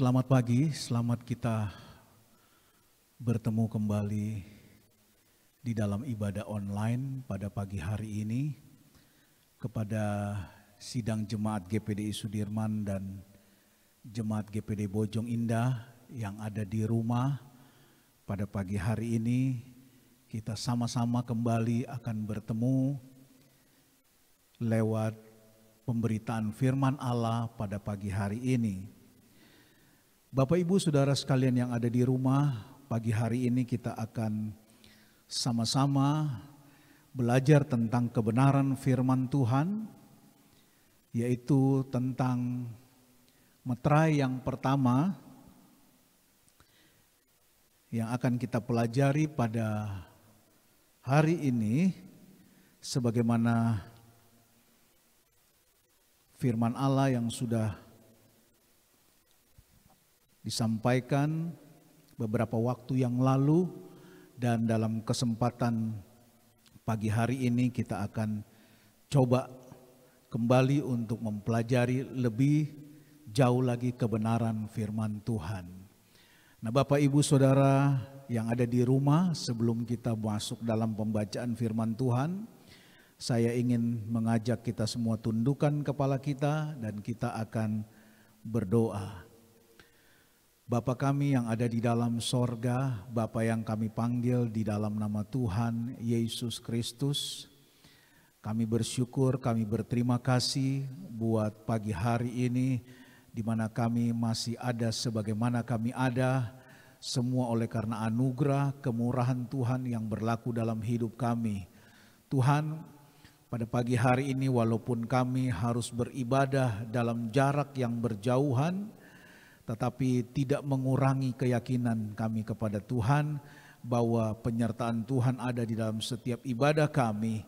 Selamat pagi, selamat kita bertemu kembali di dalam ibadah online pada pagi hari ini kepada sidang jemaat GPD Sudirman dan jemaat GPD Bojong Indah yang ada di rumah pada pagi hari ini kita sama-sama kembali akan bertemu lewat pemberitaan firman Allah pada pagi hari ini Bapak Ibu Saudara sekalian yang ada di rumah, pagi hari ini kita akan sama-sama belajar tentang kebenaran firman Tuhan, yaitu tentang meterai yang pertama yang akan kita pelajari pada hari ini sebagaimana firman Allah yang sudah disampaikan beberapa waktu yang lalu dan dalam kesempatan pagi hari ini kita akan coba kembali untuk mempelajari lebih jauh lagi kebenaran firman Tuhan. Nah Bapak Ibu Saudara yang ada di rumah sebelum kita masuk dalam pembacaan firman Tuhan, saya ingin mengajak kita semua tundukkan kepala kita dan kita akan berdoa. Bapa kami yang ada di dalam sorga, Bapa yang kami panggil di dalam nama Tuhan Yesus Kristus, kami bersyukur, kami berterima kasih buat pagi hari ini, di mana kami masih ada sebagaimana kami ada, semua oleh karena anugerah kemurahan Tuhan yang berlaku dalam hidup kami. Tuhan, pada pagi hari ini walaupun kami harus beribadah dalam jarak yang berjauhan, tetapi tidak mengurangi keyakinan kami kepada Tuhan bahwa penyertaan Tuhan ada di dalam setiap ibadah kami,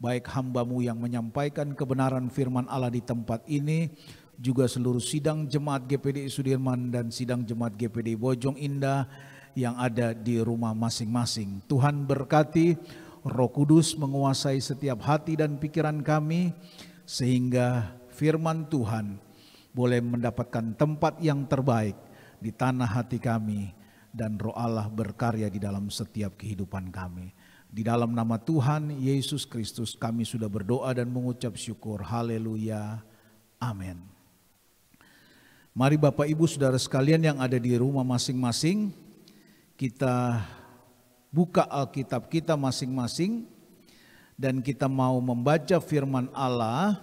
baik hambamu yang menyampaikan kebenaran firman Allah di tempat ini, juga seluruh sidang jemaat GPD Sudirman dan sidang jemaat GPD Bojong Indah yang ada di rumah masing-masing. Tuhan berkati, Roh Kudus menguasai setiap hati dan pikiran kami, sehingga firman Tuhan boleh mendapatkan tempat yang terbaik di tanah hati kami dan roh Allah berkarya di dalam setiap kehidupan kami. Di dalam nama Tuhan Yesus Kristus kami sudah berdoa dan mengucap syukur. Haleluya. Amin. Mari Bapak Ibu Saudara sekalian yang ada di rumah masing-masing, kita buka Alkitab kita masing-masing dan kita mau membaca firman Allah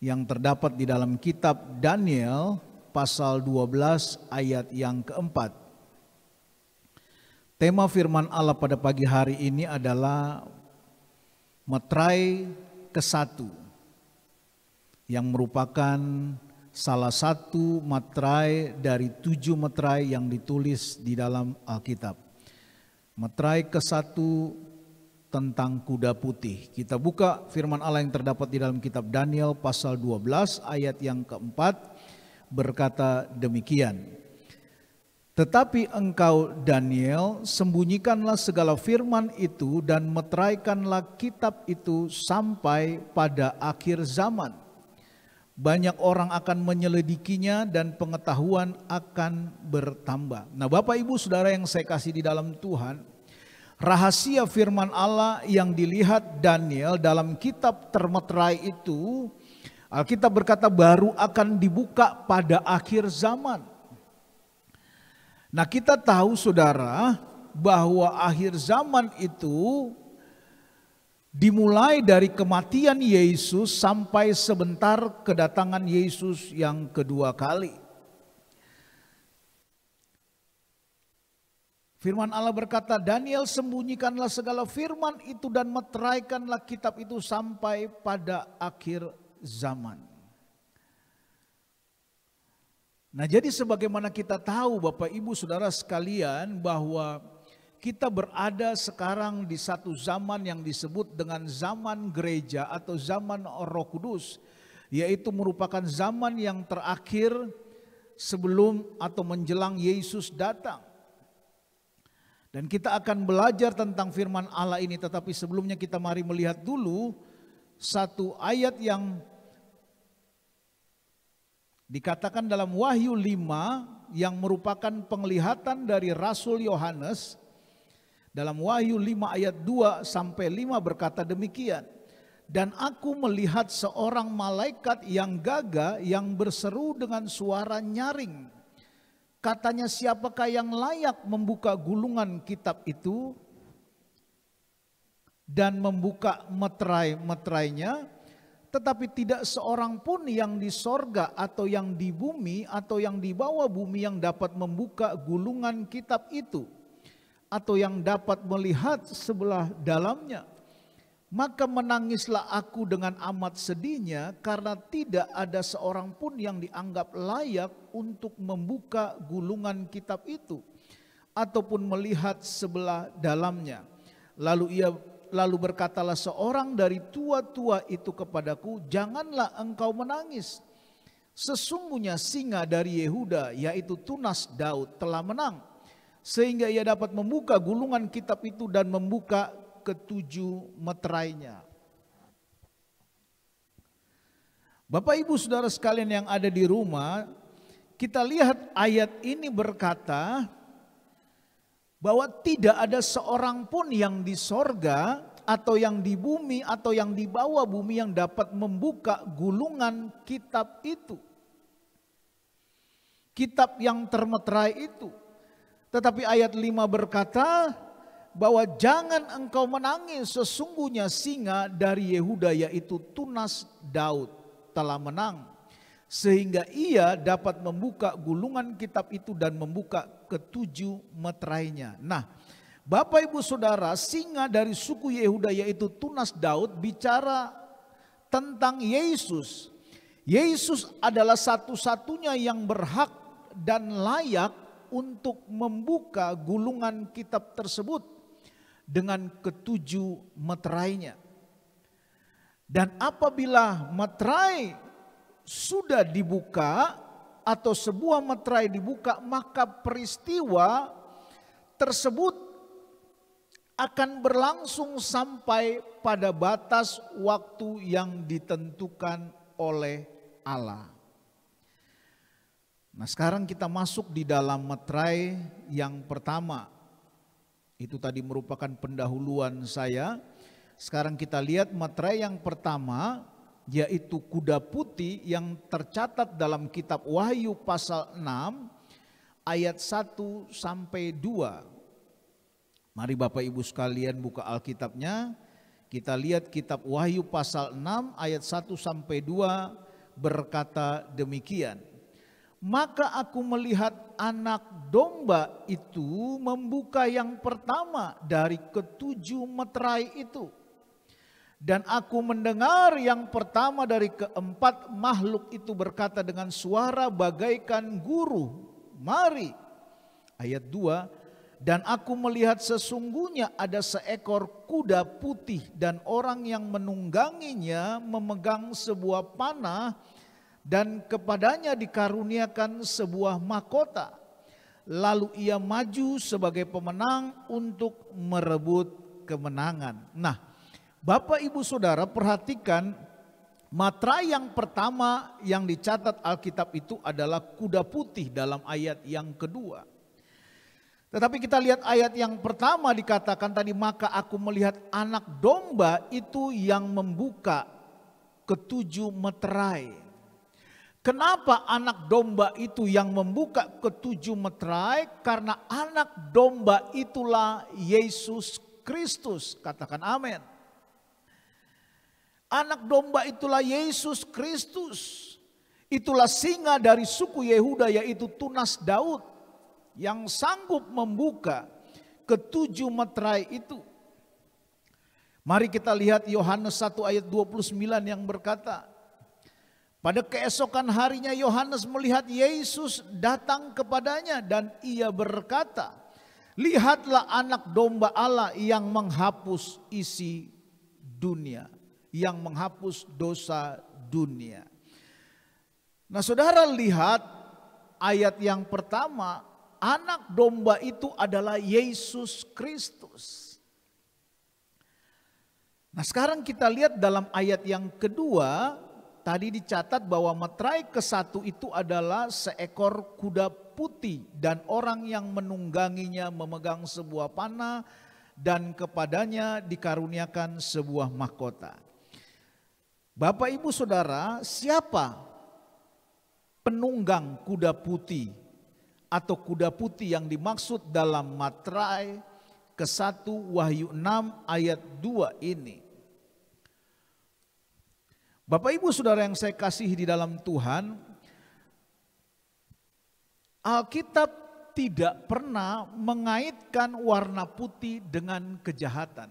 yang terdapat di dalam kitab Daniel pasal 12 ayat yang keempat. Tema firman Allah pada pagi hari ini adalah metrai ke satu yang merupakan salah satu metrai dari tujuh metrai yang ditulis di dalam Alkitab. Metrai ke satu tentang kuda putih. Kita buka firman Allah yang terdapat di dalam kitab Daniel pasal 12 ayat yang keempat berkata demikian. Tetapi engkau Daniel sembunyikanlah segala firman itu dan meteraikanlah kitab itu sampai pada akhir zaman. Banyak orang akan menyelidikinya dan pengetahuan akan bertambah. Nah Bapak Ibu Saudara yang saya kasih di dalam Tuhan Rahasia firman Allah yang dilihat Daniel dalam kitab termeterai itu, Alkitab berkata baru akan dibuka pada akhir zaman. Nah kita tahu saudara bahwa akhir zaman itu dimulai dari kematian Yesus sampai sebentar kedatangan Yesus yang kedua kali. Firman Allah berkata, Daniel sembunyikanlah segala firman itu dan meteraikanlah kitab itu sampai pada akhir zaman. Nah jadi sebagaimana kita tahu Bapak Ibu Saudara sekalian bahwa kita berada sekarang di satu zaman yang disebut dengan zaman gereja atau zaman roh kudus. Yaitu merupakan zaman yang terakhir sebelum atau menjelang Yesus datang. Dan kita akan belajar tentang firman Allah ini tetapi sebelumnya kita mari melihat dulu satu ayat yang dikatakan dalam Wahyu 5 yang merupakan penglihatan dari Rasul Yohanes dalam Wahyu 5 ayat 2 sampai 5 berkata demikian dan aku melihat seorang malaikat yang gagah yang berseru dengan suara nyaring Katanya siapakah yang layak membuka gulungan kitab itu dan membuka meterai-meterainya tetapi tidak seorang pun yang di sorga atau yang di bumi atau yang di bawah bumi yang dapat membuka gulungan kitab itu atau yang dapat melihat sebelah dalamnya maka menangislah aku dengan amat sedihnya karena tidak ada seorang pun yang dianggap layak untuk membuka gulungan kitab itu ataupun melihat sebelah dalamnya. Lalu ia lalu berkatalah seorang dari tua-tua itu kepadaku, "Janganlah engkau menangis. Sesungguhnya singa dari Yehuda yaitu tunas Daud telah menang sehingga ia dapat membuka gulungan kitab itu dan membuka ketujuh meterainya. Bapak ibu saudara sekalian yang ada di rumah, kita lihat ayat ini berkata bahwa tidak ada seorang pun yang di sorga atau yang di bumi atau yang di bawah bumi yang dapat membuka gulungan kitab itu. Kitab yang termeterai itu. Tetapi ayat 5 berkata, bahwa jangan engkau menangis sesungguhnya singa dari Yehuda yaitu tunas Daud telah menang sehingga ia dapat membuka gulungan kitab itu dan membuka ketujuh meterainya. Nah, Bapak Ibu Saudara, singa dari suku Yehuda yaitu tunas Daud bicara tentang Yesus. Yesus adalah satu-satunya yang berhak dan layak untuk membuka gulungan kitab tersebut dengan ketujuh meterainya. Dan apabila meterai sudah dibuka atau sebuah meterai dibuka maka peristiwa tersebut akan berlangsung sampai pada batas waktu yang ditentukan oleh Allah. Nah sekarang kita masuk di dalam meterai yang pertama itu tadi merupakan pendahuluan saya. Sekarang kita lihat materai yang pertama yaitu kuda putih yang tercatat dalam kitab Wahyu pasal 6 ayat 1 sampai 2. Mari Bapak Ibu sekalian buka Alkitabnya. Kita lihat kitab Wahyu pasal 6 ayat 1 sampai 2 berkata demikian maka aku melihat anak domba itu membuka yang pertama dari ketujuh meterai itu. Dan aku mendengar yang pertama dari keempat makhluk itu berkata dengan suara bagaikan guru, mari. Ayat 2, dan aku melihat sesungguhnya ada seekor kuda putih dan orang yang menungganginya memegang sebuah panah dan kepadanya dikaruniakan sebuah mahkota. Lalu ia maju sebagai pemenang untuk merebut kemenangan. Nah, Bapak Ibu Saudara perhatikan matra yang pertama yang dicatat Alkitab itu adalah kuda putih dalam ayat yang kedua. Tetapi kita lihat ayat yang pertama dikatakan tadi maka aku melihat anak domba itu yang membuka ketujuh meterai. Kenapa anak domba itu yang membuka ketujuh meterai? Karena anak domba itulah Yesus Kristus. Katakan amin. Anak domba itulah Yesus Kristus. Itulah singa dari suku Yehuda yaitu tunas Daud yang sanggup membuka ketujuh meterai itu. Mari kita lihat Yohanes 1 ayat 29 yang berkata, pada keesokan harinya Yohanes melihat Yesus datang kepadanya dan ia berkata, "Lihatlah anak domba Allah yang menghapus isi dunia, yang menghapus dosa dunia." Nah, Saudara lihat ayat yang pertama, anak domba itu adalah Yesus Kristus. Nah, sekarang kita lihat dalam ayat yang kedua, Tadi dicatat bahwa metrai ke satu itu adalah seekor kuda putih dan orang yang menungganginya memegang sebuah panah dan kepadanya dikaruniakan sebuah mahkota. Bapak ibu saudara siapa penunggang kuda putih atau kuda putih yang dimaksud dalam matrai ke satu Wahyu 6 ayat 2 ini. Bapak Ibu Saudara yang saya kasih di dalam Tuhan, Alkitab tidak pernah mengaitkan warna putih dengan kejahatan.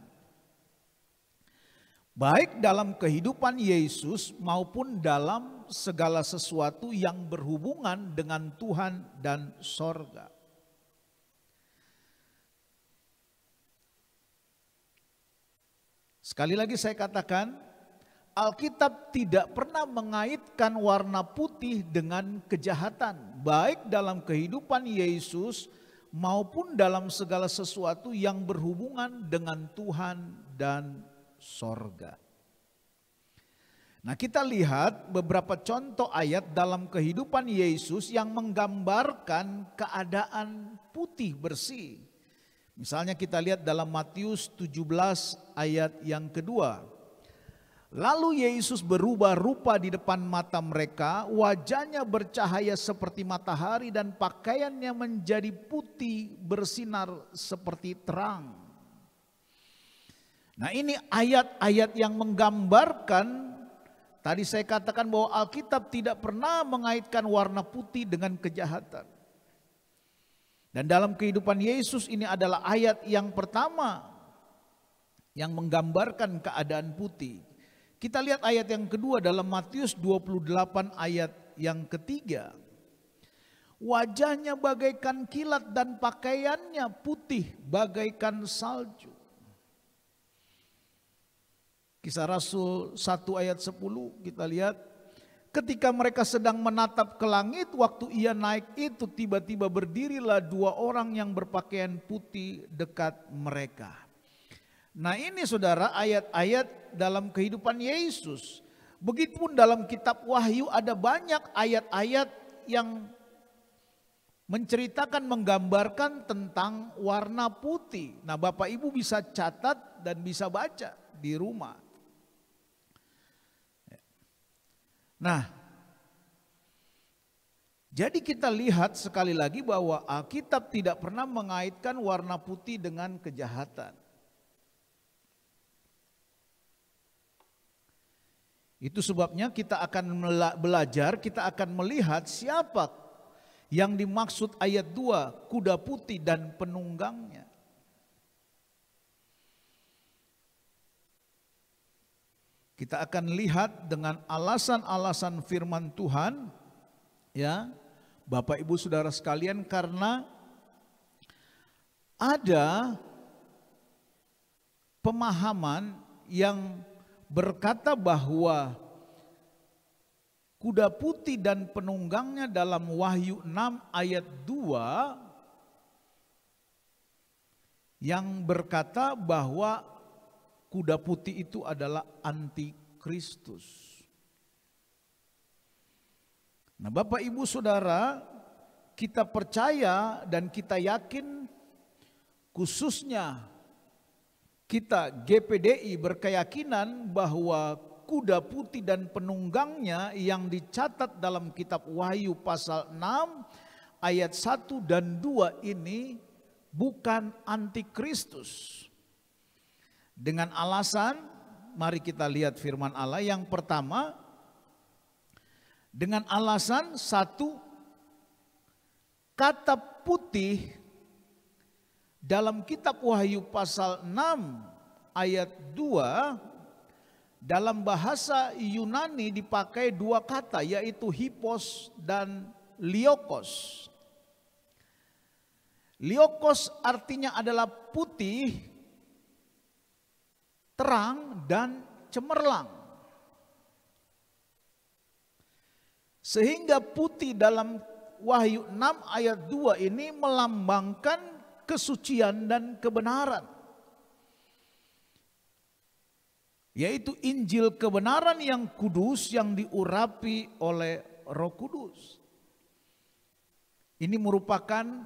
Baik dalam kehidupan Yesus maupun dalam segala sesuatu yang berhubungan dengan Tuhan dan sorga. Sekali lagi saya katakan, Alkitab tidak pernah mengaitkan warna putih dengan kejahatan, baik dalam kehidupan Yesus maupun dalam segala sesuatu yang berhubungan dengan Tuhan dan sorga. Nah, kita lihat beberapa contoh ayat dalam kehidupan Yesus yang menggambarkan keadaan putih bersih. Misalnya kita lihat dalam Matius 17 ayat yang kedua. Lalu Yesus berubah rupa di depan mata mereka, wajahnya bercahaya seperti matahari dan pakaiannya menjadi putih bersinar seperti terang. Nah ini ayat-ayat yang menggambarkan, tadi saya katakan bahwa Alkitab tidak pernah mengaitkan warna putih dengan kejahatan. Dan dalam kehidupan Yesus ini adalah ayat yang pertama yang menggambarkan keadaan putih. Kita lihat ayat yang kedua dalam Matius 28 ayat yang ketiga. Wajahnya bagaikan kilat dan pakaiannya putih bagaikan salju. Kisah Rasul 1 ayat 10 kita lihat. Ketika mereka sedang menatap ke langit, waktu ia naik itu tiba-tiba berdirilah dua orang yang berpakaian putih dekat mereka. Nah ini saudara ayat-ayat dalam kehidupan Yesus. Begitupun dalam kitab Wahyu ada banyak ayat-ayat yang menceritakan menggambarkan tentang warna putih. Nah Bapak Ibu bisa catat dan bisa baca di rumah. Nah jadi kita lihat sekali lagi bahwa Alkitab tidak pernah mengaitkan warna putih dengan kejahatan. Itu sebabnya kita akan belajar, kita akan melihat siapa yang dimaksud ayat 2, kuda putih dan penunggangnya. Kita akan lihat dengan alasan-alasan firman Tuhan ya. Bapak Ibu Saudara sekalian karena ada pemahaman yang berkata bahwa kuda putih dan penunggangnya dalam Wahyu 6 ayat 2 yang berkata bahwa kuda putih itu adalah antikristus. Nah, Bapak Ibu Saudara, kita percaya dan kita yakin khususnya kita GPDI berkeyakinan bahwa kuda putih dan penunggangnya yang dicatat dalam kitab Wahyu pasal 6 ayat 1 dan 2 ini bukan antikristus. Dengan alasan mari kita lihat firman Allah yang pertama dengan alasan satu kata putih dalam kitab Wahyu pasal 6 ayat 2 dalam bahasa Yunani dipakai dua kata yaitu hipos dan liokos. Liokos artinya adalah putih, terang dan cemerlang. Sehingga putih dalam Wahyu 6 ayat 2 ini melambangkan kesucian dan kebenaran. Yaitu Injil kebenaran yang kudus yang diurapi oleh Roh Kudus. Ini merupakan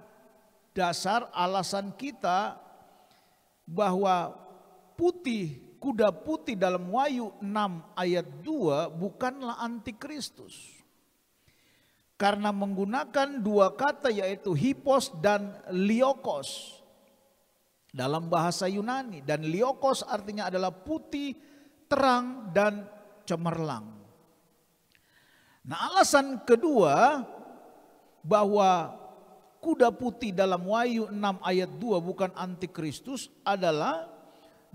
dasar alasan kita bahwa putih kuda putih dalam Wahyu 6 ayat 2 bukanlah antikristus karena menggunakan dua kata yaitu hipos dan liokos dalam bahasa Yunani dan liokos artinya adalah putih, terang dan cemerlang. Nah, alasan kedua bahwa kuda putih dalam Wahyu 6 ayat 2 bukan antikristus adalah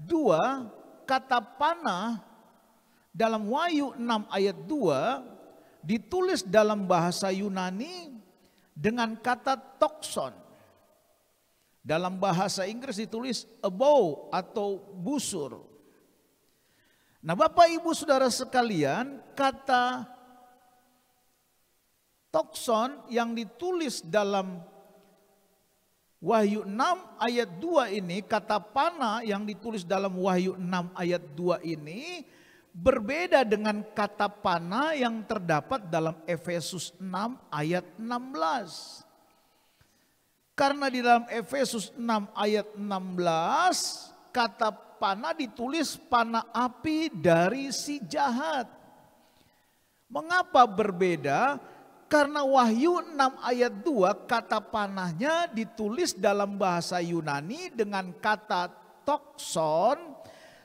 dua kata panah dalam Wahyu 6 ayat 2 ditulis dalam bahasa Yunani dengan kata tokson. Dalam bahasa Inggris ditulis a atau busur. Nah Bapak Ibu Saudara sekalian kata tokson yang ditulis dalam Wahyu 6 ayat 2 ini kata pana yang ditulis dalam Wahyu 6 ayat 2 ini berbeda dengan kata pana yang terdapat dalam Efesus 6 ayat 16. Karena di dalam Efesus 6 ayat 16 kata pana ditulis pana api dari si jahat. Mengapa berbeda? Karena Wahyu 6 ayat 2 kata panahnya ditulis dalam bahasa Yunani dengan kata tokson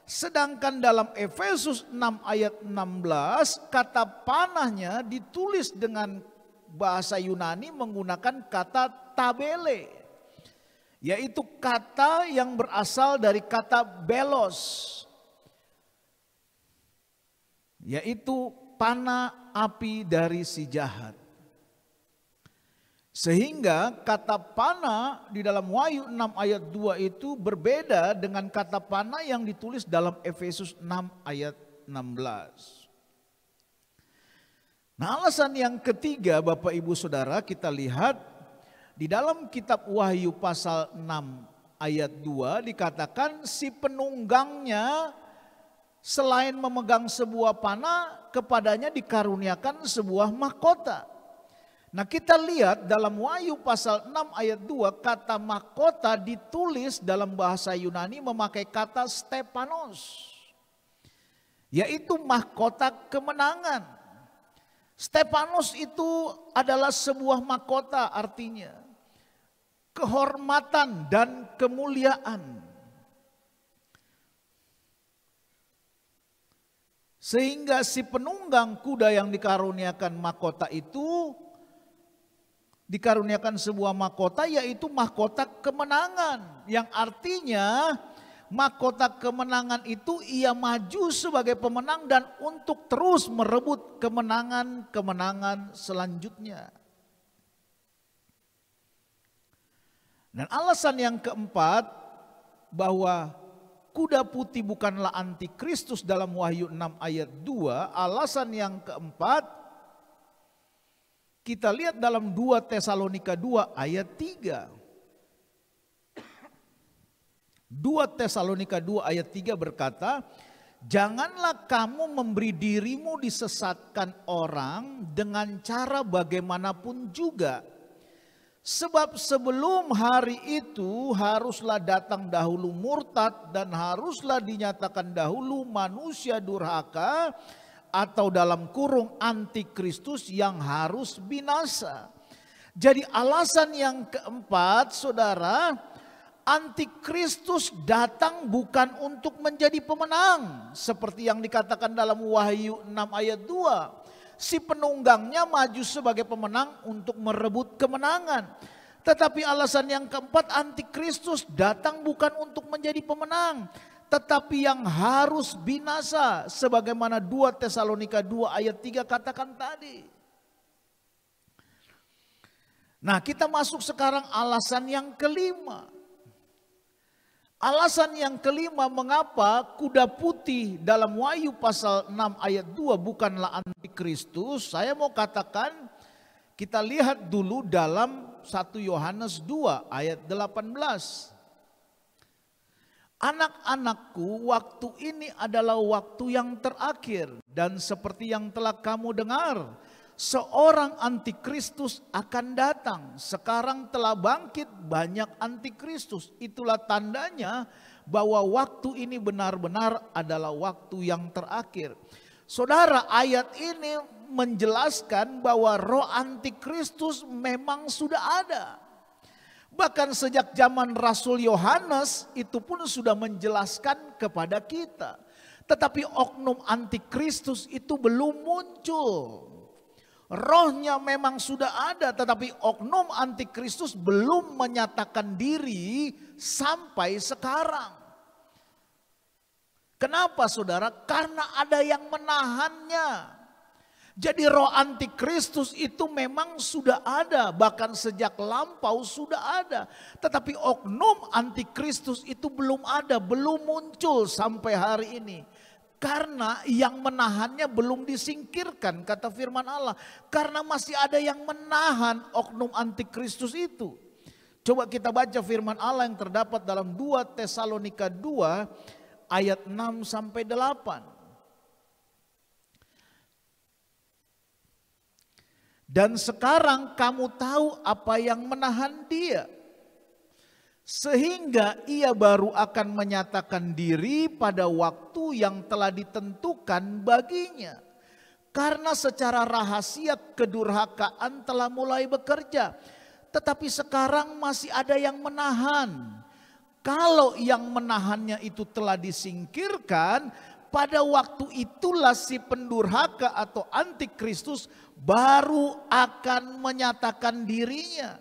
Sedangkan dalam Efesus 6 ayat 16 kata panahnya ditulis dengan bahasa Yunani menggunakan kata tabele. Yaitu kata yang berasal dari kata belos. Yaitu panah api dari si jahat. Sehingga kata pana di dalam Wahyu 6 ayat 2 itu berbeda dengan kata pana yang ditulis dalam Efesus 6 ayat 16. Nah alasan yang ketiga Bapak Ibu Saudara kita lihat di dalam kitab Wahyu pasal 6 ayat 2 dikatakan si penunggangnya selain memegang sebuah panah kepadanya dikaruniakan sebuah mahkota. Nah kita lihat dalam Wahyu pasal 6 ayat 2 kata mahkota ditulis dalam bahasa Yunani memakai kata stepanos. Yaitu mahkota kemenangan. Stepanos itu adalah sebuah mahkota artinya. Kehormatan dan kemuliaan. Sehingga si penunggang kuda yang dikaruniakan mahkota itu dikaruniakan sebuah mahkota yaitu mahkota kemenangan yang artinya mahkota kemenangan itu ia maju sebagai pemenang dan untuk terus merebut kemenangan-kemenangan selanjutnya. Dan alasan yang keempat bahwa kuda putih bukanlah antikristus dalam Wahyu 6 ayat 2, alasan yang keempat kita lihat dalam 2 Tesalonika 2 ayat 3. 2 Tesalonika 2 ayat 3 berkata, Janganlah kamu memberi dirimu disesatkan orang dengan cara bagaimanapun juga. Sebab sebelum hari itu haruslah datang dahulu murtad dan haruslah dinyatakan dahulu manusia durhaka atau dalam kurung antikristus yang harus binasa. Jadi alasan yang keempat saudara, antikristus datang bukan untuk menjadi pemenang. Seperti yang dikatakan dalam Wahyu 6 ayat 2. Si penunggangnya maju sebagai pemenang untuk merebut kemenangan. Tetapi alasan yang keempat antikristus datang bukan untuk menjadi pemenang tetapi yang harus binasa sebagaimana 2 Tesalonika 2 ayat 3 katakan tadi. Nah, kita masuk sekarang alasan yang kelima. Alasan yang kelima mengapa kuda putih dalam Wahyu pasal 6 ayat 2 bukanlah antikristus, saya mau katakan kita lihat dulu dalam 1 Yohanes 2 ayat 18. Anak-anakku, waktu ini adalah waktu yang terakhir dan seperti yang telah kamu dengar, seorang antikristus akan datang. Sekarang telah bangkit banyak antikristus. Itulah tandanya bahwa waktu ini benar-benar adalah waktu yang terakhir. Saudara, ayat ini menjelaskan bahwa roh antikristus memang sudah ada. Bahkan sejak zaman Rasul Yohanes itu pun sudah menjelaskan kepada kita. Tetapi oknum antikristus itu belum muncul. Rohnya memang sudah ada tetapi oknum antikristus belum menyatakan diri sampai sekarang. Kenapa saudara? Karena ada yang menahannya. Jadi roh antikristus itu memang sudah ada, bahkan sejak lampau sudah ada. Tetapi oknum antikristus itu belum ada, belum muncul sampai hari ini. Karena yang menahannya belum disingkirkan, kata firman Allah. Karena masih ada yang menahan oknum antikristus itu. Coba kita baca firman Allah yang terdapat dalam 2 Tesalonika 2 ayat 6 sampai 8. Dan sekarang kamu tahu apa yang menahan dia. Sehingga ia baru akan menyatakan diri pada waktu yang telah ditentukan baginya. Karena secara rahasia kedurhakaan telah mulai bekerja. Tetapi sekarang masih ada yang menahan. Kalau yang menahannya itu telah disingkirkan, pada waktu itulah si pendurhaka atau antikristus baru akan menyatakan dirinya.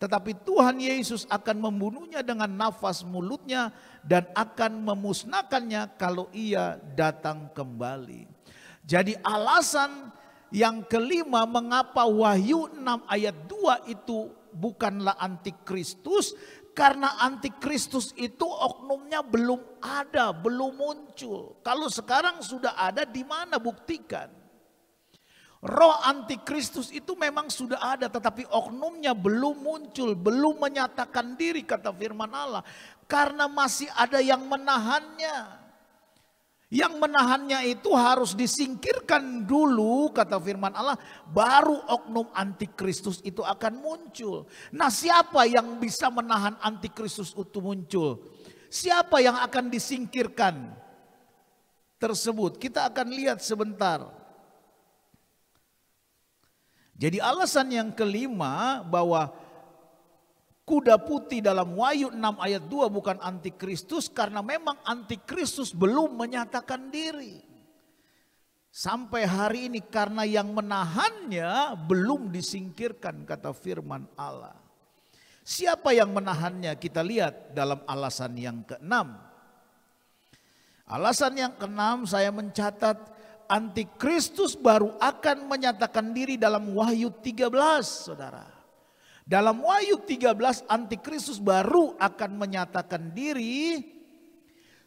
Tetapi Tuhan Yesus akan membunuhnya dengan nafas mulutnya dan akan memusnahkannya kalau ia datang kembali. Jadi alasan yang kelima mengapa Wahyu 6 ayat 2 itu bukanlah antikristus karena antikristus itu oknumnya belum ada, belum muncul. Kalau sekarang sudah ada di mana buktikan? Roh antikristus itu memang sudah ada tetapi oknumnya belum muncul, belum menyatakan diri kata firman Allah. Karena masih ada yang menahannya. Yang menahannya itu harus disingkirkan dulu kata firman Allah. Baru oknum antikristus itu akan muncul. Nah siapa yang bisa menahan antikristus itu muncul? Siapa yang akan disingkirkan tersebut? Kita akan lihat sebentar. Jadi alasan yang kelima bahwa kuda putih dalam Wahyu 6 ayat 2 bukan antikristus karena memang antikristus belum menyatakan diri. Sampai hari ini karena yang menahannya belum disingkirkan kata firman Allah. Siapa yang menahannya kita lihat dalam alasan yang keenam. Alasan yang keenam saya mencatat Antikristus baru akan menyatakan diri dalam Wahyu 13, Saudara. Dalam Wahyu 13 antikristus baru akan menyatakan diri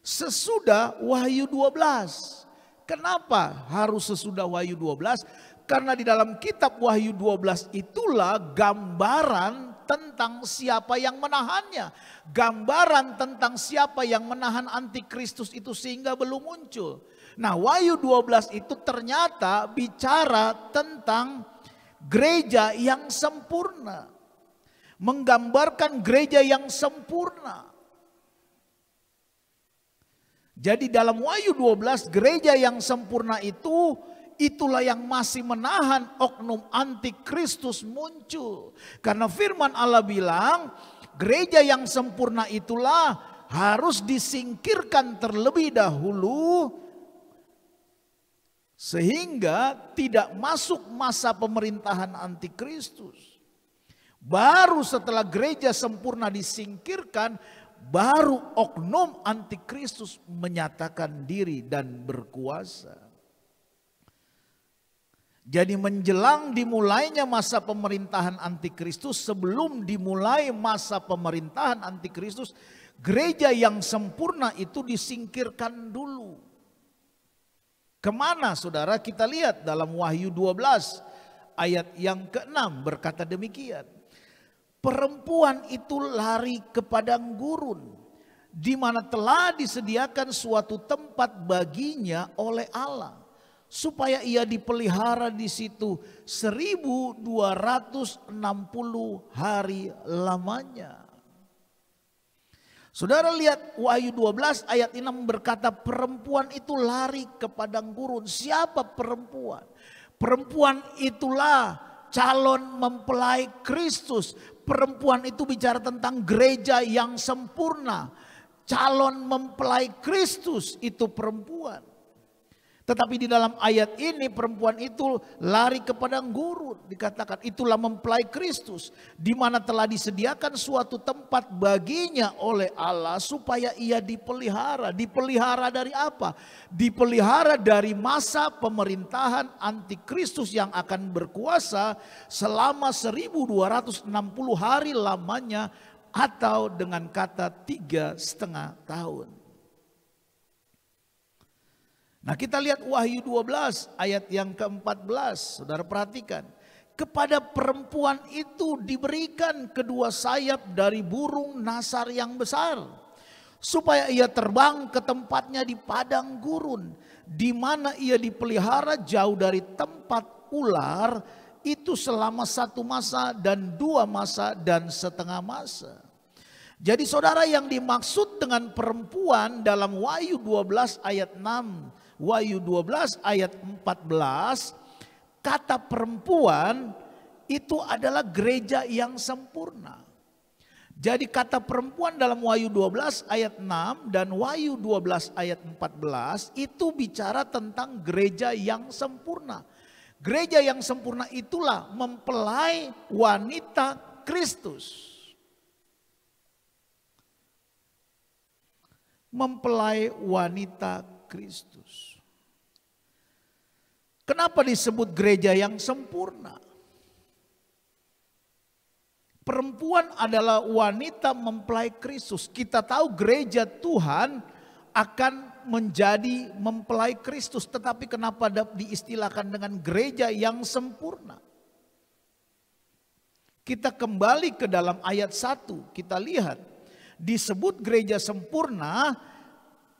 sesudah Wahyu 12. Kenapa harus sesudah Wahyu 12? Karena di dalam kitab Wahyu 12 itulah gambaran tentang siapa yang menahannya. Gambaran tentang siapa yang menahan antikristus itu sehingga belum muncul. Nah Wahyu 12 itu ternyata bicara tentang gereja yang sempurna. Menggambarkan gereja yang sempurna. Jadi dalam Wahyu 12 gereja yang sempurna itu itulah yang masih menahan oknum antikristus muncul. Karena firman Allah bilang gereja yang sempurna itulah harus disingkirkan terlebih dahulu sehingga tidak masuk masa pemerintahan antikristus. Baru setelah gereja sempurna disingkirkan, baru oknum antikristus menyatakan diri dan berkuasa. Jadi menjelang dimulainya masa pemerintahan antikristus sebelum dimulai masa pemerintahan antikristus gereja yang sempurna itu disingkirkan dulu. Kemana saudara kita lihat dalam Wahyu 12 ayat yang ke-6 berkata demikian. Perempuan itu lari ke padang gurun di mana telah disediakan suatu tempat baginya oleh Allah supaya ia dipelihara di situ 1260 hari lamanya. Saudara lihat Wahyu 12 ayat 6 berkata perempuan itu lari ke padang gurun. Siapa perempuan? Perempuan itulah calon mempelai Kristus. Perempuan itu bicara tentang gereja yang sempurna. Calon mempelai Kristus itu perempuan. Tetapi di dalam ayat ini perempuan itu lari ke padang gurun. Dikatakan itulah mempelai Kristus. di mana telah disediakan suatu tempat baginya oleh Allah. Supaya ia dipelihara. Dipelihara dari apa? Dipelihara dari masa pemerintahan antikristus yang akan berkuasa selama 1260 hari lamanya. Atau dengan kata tiga setengah tahun. Nah kita lihat Wahyu 12 ayat yang ke-14. Saudara perhatikan. Kepada perempuan itu diberikan kedua sayap dari burung nasar yang besar. Supaya ia terbang ke tempatnya di padang gurun. di mana ia dipelihara jauh dari tempat ular itu selama satu masa dan dua masa dan setengah masa. Jadi saudara yang dimaksud dengan perempuan dalam Wahyu 12 ayat 6 Wahyu 12 ayat 14 kata perempuan itu adalah gereja yang sempurna. Jadi kata perempuan dalam Wahyu 12 ayat 6 dan Wahyu 12 ayat 14 itu bicara tentang gereja yang sempurna. Gereja yang sempurna itulah mempelai wanita Kristus. Mempelai wanita Kristus. Kenapa disebut gereja yang sempurna? Perempuan adalah wanita mempelai Kristus. Kita tahu gereja Tuhan akan menjadi mempelai Kristus, tetapi kenapa diistilahkan dengan gereja yang sempurna? Kita kembali ke dalam ayat 1, kita lihat disebut gereja sempurna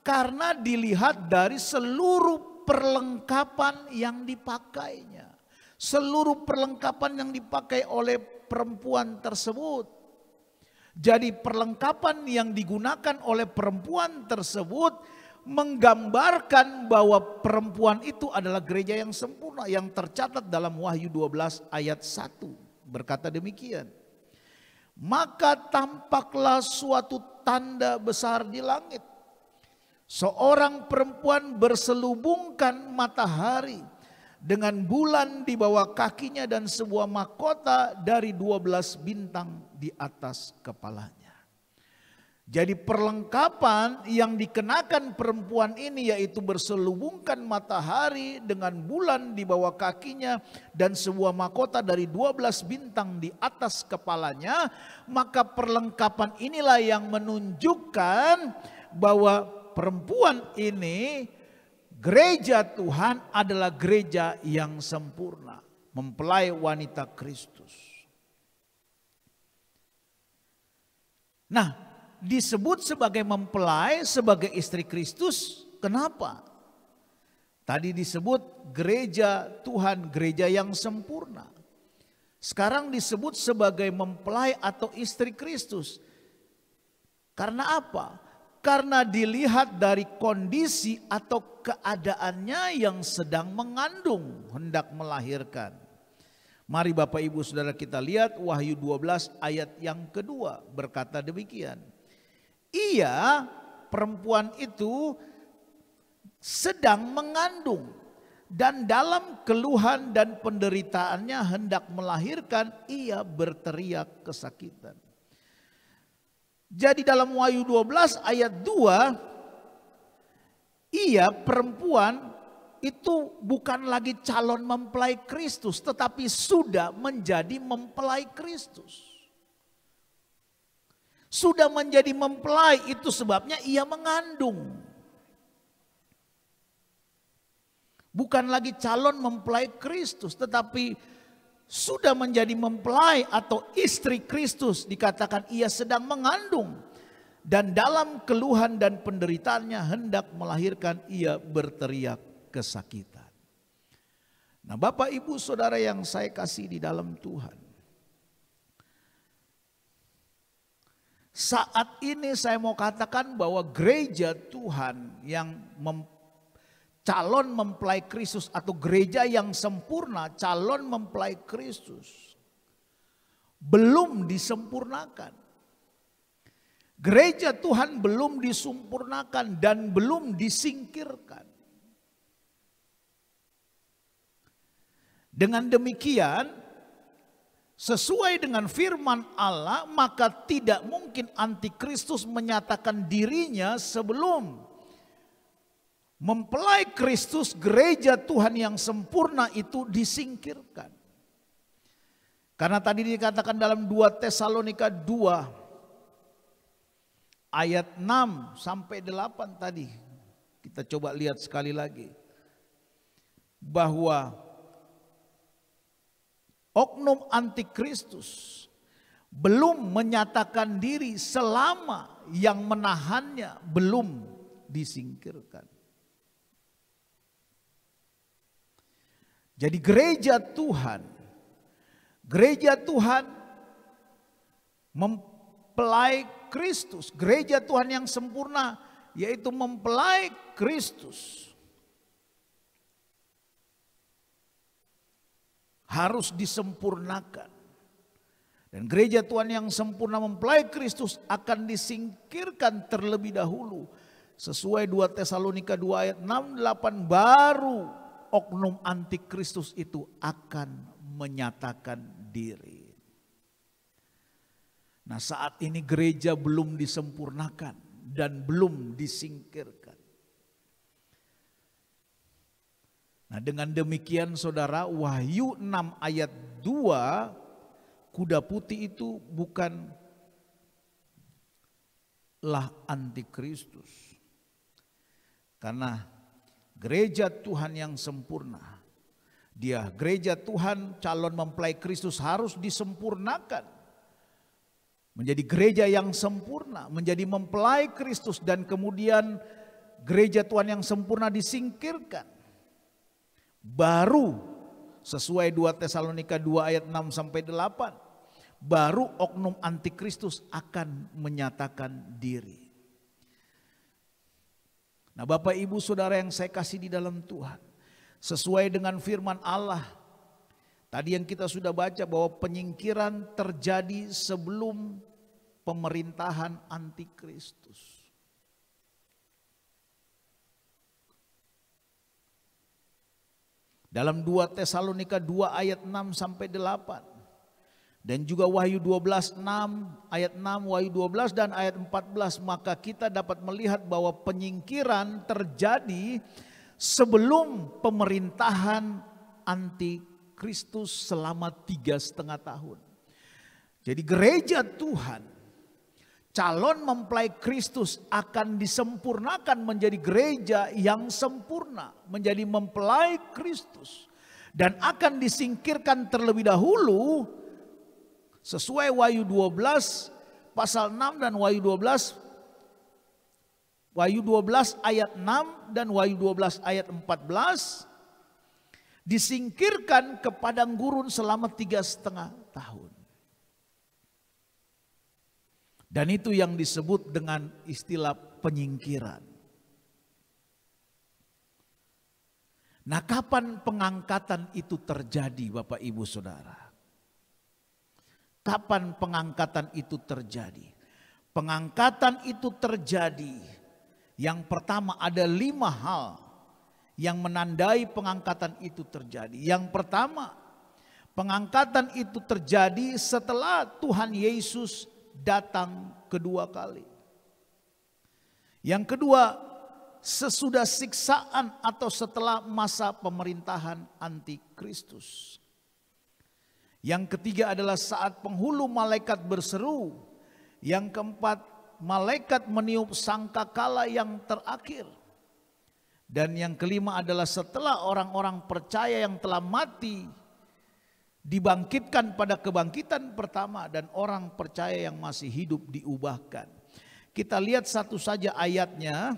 karena dilihat dari seluruh perlengkapan yang dipakainya. Seluruh perlengkapan yang dipakai oleh perempuan tersebut. Jadi perlengkapan yang digunakan oleh perempuan tersebut menggambarkan bahwa perempuan itu adalah gereja yang sempurna yang tercatat dalam Wahyu 12 ayat 1 berkata demikian. Maka tampaklah suatu tanda besar di langit Seorang perempuan berselubungkan matahari dengan bulan di bawah kakinya dan sebuah mahkota dari dua belas bintang di atas kepalanya. Jadi perlengkapan yang dikenakan perempuan ini yaitu berselubungkan matahari dengan bulan di bawah kakinya dan sebuah mahkota dari 12 bintang di atas kepalanya, maka perlengkapan inilah yang menunjukkan bahwa perempuan ini gereja Tuhan adalah gereja yang sempurna. Mempelai wanita Kristus. Nah disebut sebagai mempelai sebagai istri Kristus kenapa? Tadi disebut gereja Tuhan, gereja yang sempurna. Sekarang disebut sebagai mempelai atau istri Kristus. Karena apa? karena dilihat dari kondisi atau keadaannya yang sedang mengandung hendak melahirkan. Mari Bapak Ibu Saudara kita lihat Wahyu 12 ayat yang kedua berkata demikian. Ia perempuan itu sedang mengandung dan dalam keluhan dan penderitaannya hendak melahirkan ia berteriak kesakitan. Jadi dalam Wahyu 12 ayat 2 ia perempuan itu bukan lagi calon mempelai Kristus tetapi sudah menjadi mempelai Kristus. Sudah menjadi mempelai itu sebabnya ia mengandung. Bukan lagi calon mempelai Kristus tetapi sudah menjadi mempelai atau istri Kristus dikatakan ia sedang mengandung dan dalam keluhan dan penderitaannya hendak melahirkan ia berteriak kesakitan. Nah, Bapak Ibu Saudara yang saya kasih di dalam Tuhan. Saat ini saya mau katakan bahwa gereja Tuhan yang mem calon mempelai Kristus atau gereja yang sempurna, calon mempelai Kristus belum disempurnakan. Gereja Tuhan belum disempurnakan dan belum disingkirkan. Dengan demikian, sesuai dengan firman Allah, maka tidak mungkin antikristus menyatakan dirinya sebelum mempelai Kristus gereja Tuhan yang sempurna itu disingkirkan. Karena tadi dikatakan dalam 2 Tesalonika 2 ayat 6 sampai 8 tadi. Kita coba lihat sekali lagi. Bahwa oknum antikristus belum menyatakan diri selama yang menahannya belum disingkirkan. Jadi gereja Tuhan, gereja Tuhan mempelai Kristus. Gereja Tuhan yang sempurna yaitu mempelai Kristus. Harus disempurnakan. Dan gereja Tuhan yang sempurna mempelai Kristus akan disingkirkan terlebih dahulu. Sesuai 2 Tesalonika 2 ayat 6, 8 baru oknum antikristus itu akan menyatakan diri. Nah saat ini gereja belum disempurnakan dan belum disingkirkan. Nah dengan demikian saudara Wahyu 6 ayat 2 kuda putih itu bukan lah antikristus. Karena gereja Tuhan yang sempurna. Dia gereja Tuhan calon mempelai Kristus harus disempurnakan. Menjadi gereja yang sempurna, menjadi mempelai Kristus dan kemudian gereja Tuhan yang sempurna disingkirkan. Baru sesuai 2 Tesalonika 2 ayat 6 sampai 8, baru oknum antikristus akan menyatakan diri. Nah Bapak Ibu Saudara yang saya kasih di dalam Tuhan. Sesuai dengan firman Allah. Tadi yang kita sudah baca bahwa penyingkiran terjadi sebelum pemerintahan antikristus. Dalam 2 Tesalonika 2 ayat 6 sampai 8. Dan juga Wahyu 12 ayat 6 Wahyu 12 dan ayat 14 maka kita dapat melihat bahwa penyingkiran terjadi sebelum pemerintahan anti Kristus selama tiga setengah tahun. Jadi gereja Tuhan calon mempelai Kristus akan disempurnakan menjadi gereja yang sempurna, menjadi mempelai Kristus dan akan disingkirkan terlebih dahulu Sesuai Wahyu 12 pasal 6 dan Wahyu 12 Wahyu 12 ayat 6 dan Wahyu 12 ayat 14 disingkirkan ke padang gurun selama tiga setengah tahun. Dan itu yang disebut dengan istilah penyingkiran. Nah kapan pengangkatan itu terjadi Bapak Ibu Saudara? Kapan pengangkatan itu terjadi? Pengangkatan itu terjadi. Yang pertama ada lima hal yang menandai pengangkatan itu terjadi. Yang pertama, pengangkatan itu terjadi setelah Tuhan Yesus datang kedua kali. Yang kedua, sesudah siksaan atau setelah masa pemerintahan antikristus. Yang ketiga adalah saat penghulu malaikat berseru. Yang keempat, malaikat meniup sangkakala yang terakhir. Dan yang kelima adalah setelah orang-orang percaya yang telah mati dibangkitkan pada kebangkitan pertama dan orang percaya yang masih hidup diubahkan. Kita lihat satu saja ayatnya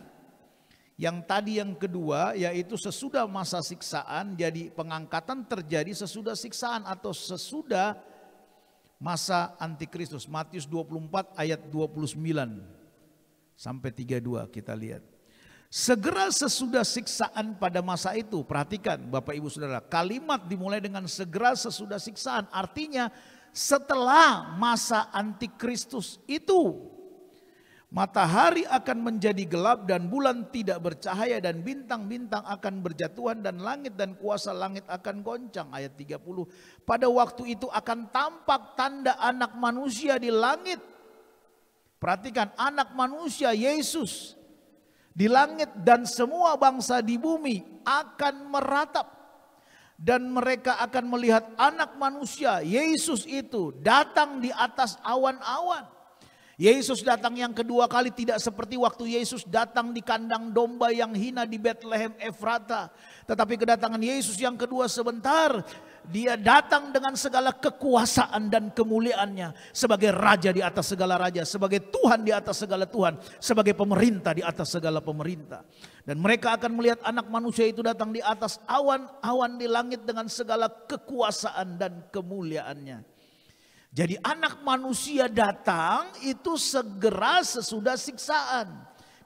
yang tadi yang kedua yaitu sesudah masa siksaan jadi pengangkatan terjadi sesudah siksaan atau sesudah masa antikristus. Matius 24 ayat 29 sampai 32 kita lihat. Segera sesudah siksaan pada masa itu, perhatikan Bapak Ibu Saudara, kalimat dimulai dengan segera sesudah siksaan, artinya setelah masa antikristus itu Matahari akan menjadi gelap dan bulan tidak bercahaya dan bintang-bintang akan berjatuhan dan langit dan kuasa langit akan goncang. Ayat 30. Pada waktu itu akan tampak tanda anak manusia di langit. Perhatikan anak manusia Yesus di langit dan semua bangsa di bumi akan meratap. Dan mereka akan melihat anak manusia Yesus itu datang di atas awan-awan Yesus datang yang kedua kali tidak seperti waktu Yesus datang di kandang domba yang hina di Bethlehem Efrata. Tetapi kedatangan Yesus yang kedua sebentar. Dia datang dengan segala kekuasaan dan kemuliaannya. Sebagai raja di atas segala raja. Sebagai Tuhan di atas segala Tuhan. Sebagai pemerintah di atas segala pemerintah. Dan mereka akan melihat anak manusia itu datang di atas awan-awan di langit dengan segala kekuasaan dan kemuliaannya. Jadi anak manusia datang itu segera sesudah siksaan.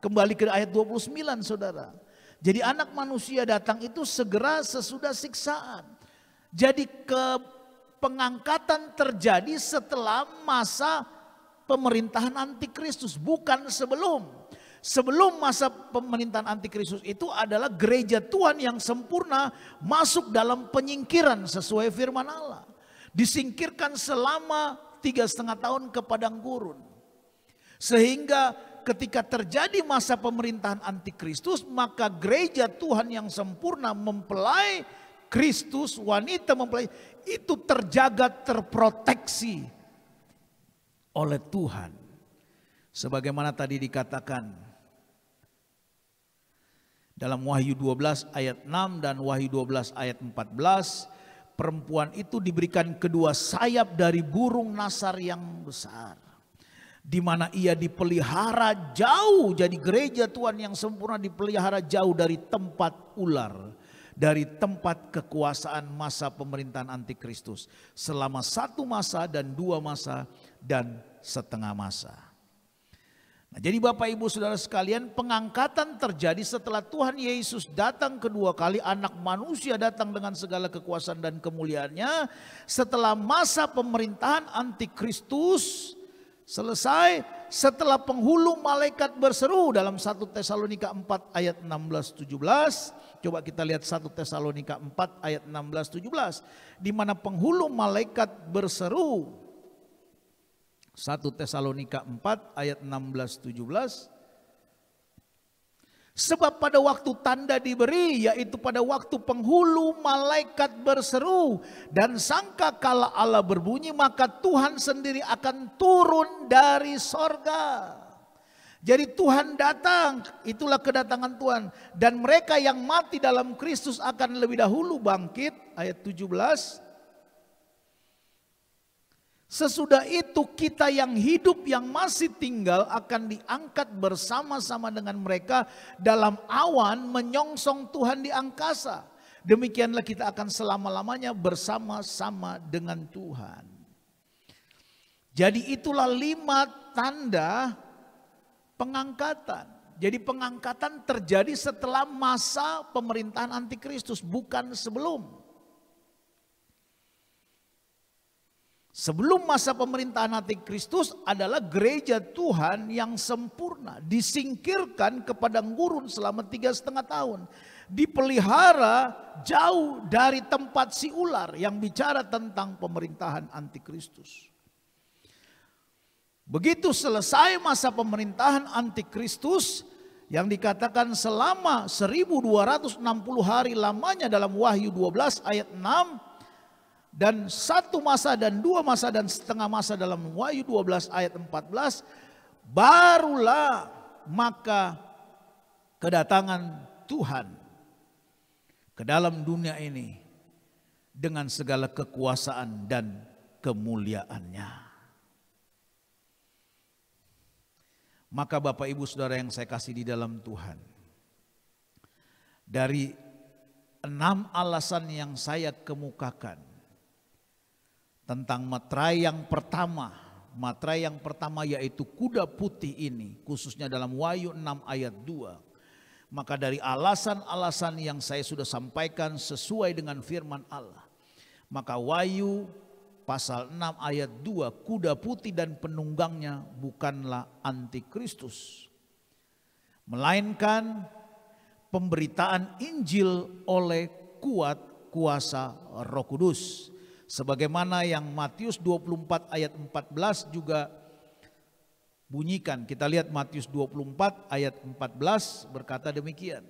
Kembali ke ayat 29 saudara. Jadi anak manusia datang itu segera sesudah siksaan. Jadi ke pengangkatan terjadi setelah masa pemerintahan antikristus bukan sebelum. Sebelum masa pemerintahan antikristus itu adalah gereja Tuhan yang sempurna masuk dalam penyingkiran sesuai firman Allah disingkirkan selama tiga setengah tahun ke padang gurun. Sehingga ketika terjadi masa pemerintahan antikristus maka gereja Tuhan yang sempurna mempelai Kristus wanita mempelai itu terjaga terproteksi oleh Tuhan. Sebagaimana tadi dikatakan dalam Wahyu 12 ayat 6 dan Wahyu 12 ayat 14 perempuan itu diberikan kedua sayap dari burung nasar yang besar. Di mana ia dipelihara jauh jadi gereja Tuhan yang sempurna dipelihara jauh dari tempat ular. Dari tempat kekuasaan masa pemerintahan antikristus. Selama satu masa dan dua masa dan setengah masa. Nah, jadi Bapak Ibu Saudara sekalian pengangkatan terjadi setelah Tuhan Yesus datang kedua kali anak manusia datang dengan segala kekuasaan dan kemuliaannya. Setelah masa pemerintahan antikristus selesai setelah penghulu malaikat berseru dalam 1 Tesalonika 4 ayat 16 17 coba kita lihat 1 Tesalonika 4 ayat 16 17 di mana penghulu malaikat berseru 1 Tesalonika 4 ayat 16 17 Sebab pada waktu tanda diberi yaitu pada waktu penghulu malaikat berseru dan sangka kala Allah berbunyi maka Tuhan sendiri akan turun dari sorga. Jadi Tuhan datang, itulah kedatangan Tuhan. Dan mereka yang mati dalam Kristus akan lebih dahulu bangkit, ayat 17. Sesudah itu kita yang hidup yang masih tinggal akan diangkat bersama-sama dengan mereka dalam awan menyongsong Tuhan di angkasa. Demikianlah kita akan selama-lamanya bersama-sama dengan Tuhan. Jadi itulah lima tanda pengangkatan. Jadi pengangkatan terjadi setelah masa pemerintahan antikristus bukan sebelum. Sebelum masa pemerintahan hati Kristus adalah gereja Tuhan yang sempurna. Disingkirkan kepada gurun selama tiga setengah tahun. Dipelihara jauh dari tempat si ular yang bicara tentang pemerintahan antikristus. Begitu selesai masa pemerintahan antikristus yang dikatakan selama 1260 hari lamanya dalam Wahyu 12 ayat 6 dan satu masa dan dua masa dan setengah masa dalam Wahyu 12 ayat 14 barulah maka kedatangan Tuhan ke dalam dunia ini dengan segala kekuasaan dan kemuliaannya. Maka Bapak Ibu Saudara yang saya kasih di dalam Tuhan. Dari enam alasan yang saya kemukakan tentang materai yang pertama. Materai yang pertama yaitu kuda putih ini khususnya dalam Wahyu 6 ayat 2. Maka dari alasan-alasan yang saya sudah sampaikan sesuai dengan firman Allah. Maka Wahyu pasal 6 ayat 2 kuda putih dan penunggangnya bukanlah antikristus. Melainkan pemberitaan Injil oleh kuat kuasa roh kudus Sebagaimana yang Matius 24 ayat 14 juga bunyikan. Kita lihat Matius 24 ayat 14 berkata demikian.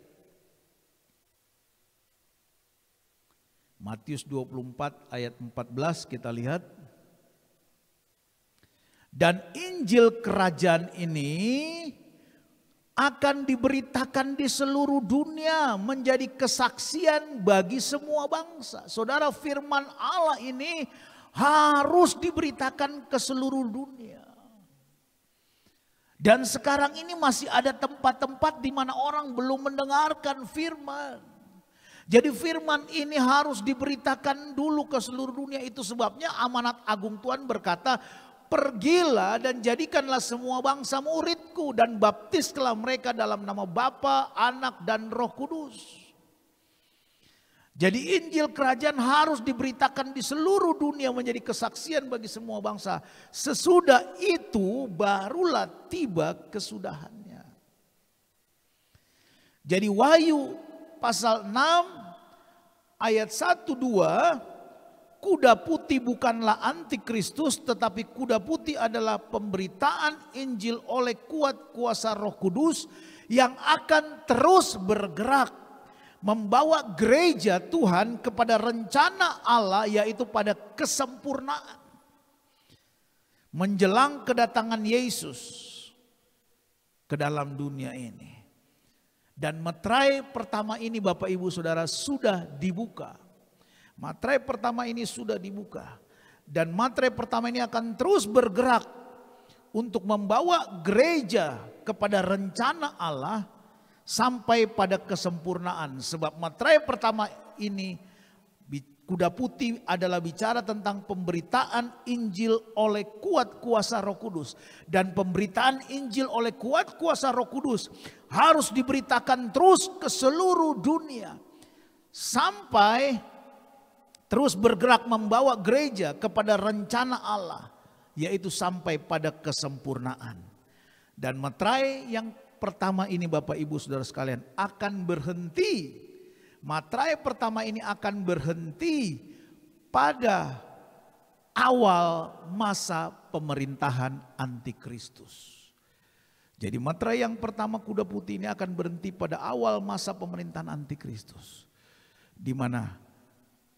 Matius 24 ayat 14 kita lihat. Dan Injil kerajaan ini akan diberitakan di seluruh dunia menjadi kesaksian bagi semua bangsa. Saudara firman Allah ini harus diberitakan ke seluruh dunia. Dan sekarang ini masih ada tempat-tempat di mana orang belum mendengarkan firman. Jadi firman ini harus diberitakan dulu ke seluruh dunia. Itu sebabnya amanat agung Tuhan berkata, Pergilah dan jadikanlah semua bangsa muridku dan baptislah mereka dalam nama Bapa, Anak dan Roh Kudus. Jadi Injil kerajaan harus diberitakan di seluruh dunia menjadi kesaksian bagi semua bangsa. Sesudah itu barulah tiba kesudahannya. Jadi Wahyu pasal 6 ayat 1 2 kuda putih bukanlah antikristus tetapi kuda putih adalah pemberitaan Injil oleh kuat kuasa Roh Kudus yang akan terus bergerak membawa gereja Tuhan kepada rencana Allah yaitu pada kesempurnaan menjelang kedatangan Yesus ke dalam dunia ini. Dan metrai pertama ini Bapak Ibu Saudara sudah dibuka Materai pertama ini sudah dibuka. Dan materai pertama ini akan terus bergerak untuk membawa gereja kepada rencana Allah sampai pada kesempurnaan. Sebab materai pertama ini kuda putih adalah bicara tentang pemberitaan Injil oleh kuat kuasa Roh Kudus dan pemberitaan Injil oleh kuat kuasa Roh Kudus harus diberitakan terus ke seluruh dunia sampai terus bergerak membawa gereja kepada rencana Allah, yaitu sampai pada kesempurnaan. Dan materai yang pertama ini Bapak Ibu Saudara sekalian akan berhenti. Materai pertama ini akan berhenti pada awal masa pemerintahan antikristus. Jadi materai yang pertama kuda putih ini akan berhenti pada awal masa pemerintahan antikristus. Di mana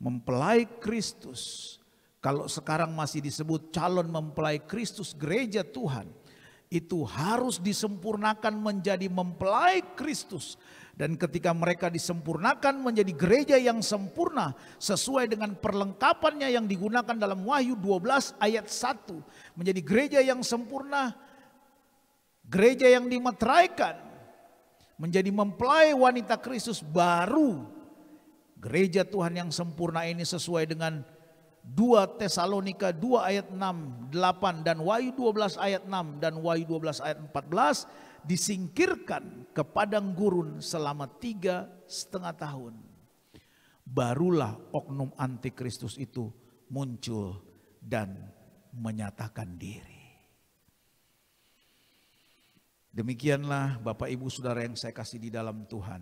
mempelai Kristus. Kalau sekarang masih disebut calon mempelai Kristus gereja Tuhan, itu harus disempurnakan menjadi mempelai Kristus. Dan ketika mereka disempurnakan menjadi gereja yang sempurna sesuai dengan perlengkapannya yang digunakan dalam Wahyu 12 ayat 1. Menjadi gereja yang sempurna, gereja yang dimeteraikan, menjadi mempelai wanita Kristus baru Gereja Tuhan yang sempurna ini sesuai dengan 2 Tesalonika 2 ayat 6, 8 dan Wahyu 12 ayat 6 dan Wahyu 12 ayat 14 disingkirkan ke padang gurun selama tiga setengah tahun. Barulah oknum antikristus itu muncul dan menyatakan diri. Demikianlah Bapak Ibu Saudara yang saya kasih di dalam Tuhan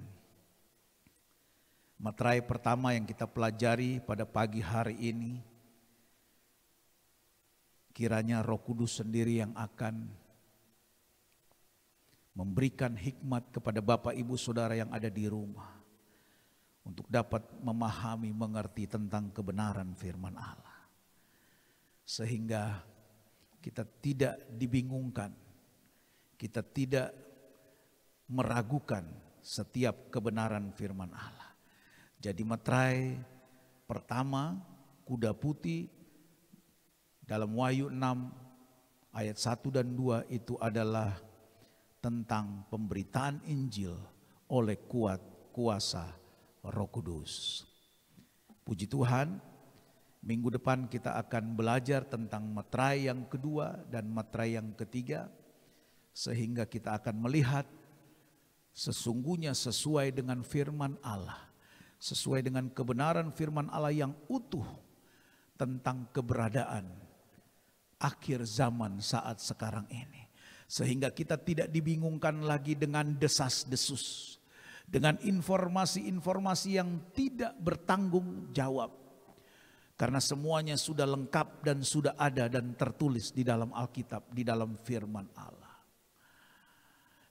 Materai pertama yang kita pelajari pada pagi hari ini, kiranya Roh Kudus sendiri yang akan memberikan hikmat kepada Bapak Ibu Saudara yang ada di rumah untuk dapat memahami, mengerti tentang kebenaran firman Allah. Sehingga kita tidak dibingungkan, kita tidak meragukan setiap kebenaran firman Allah. Jadi metrai pertama kuda putih dalam Wahyu 6 ayat 1 dan 2 itu adalah tentang pemberitaan Injil oleh kuat kuasa Roh Kudus. Puji Tuhan, minggu depan kita akan belajar tentang metrai yang kedua dan metrai yang ketiga sehingga kita akan melihat sesungguhnya sesuai dengan firman Allah sesuai dengan kebenaran firman Allah yang utuh tentang keberadaan akhir zaman saat sekarang ini. Sehingga kita tidak dibingungkan lagi dengan desas-desus. Dengan informasi-informasi yang tidak bertanggung jawab. Karena semuanya sudah lengkap dan sudah ada dan tertulis di dalam Alkitab, di dalam firman Allah.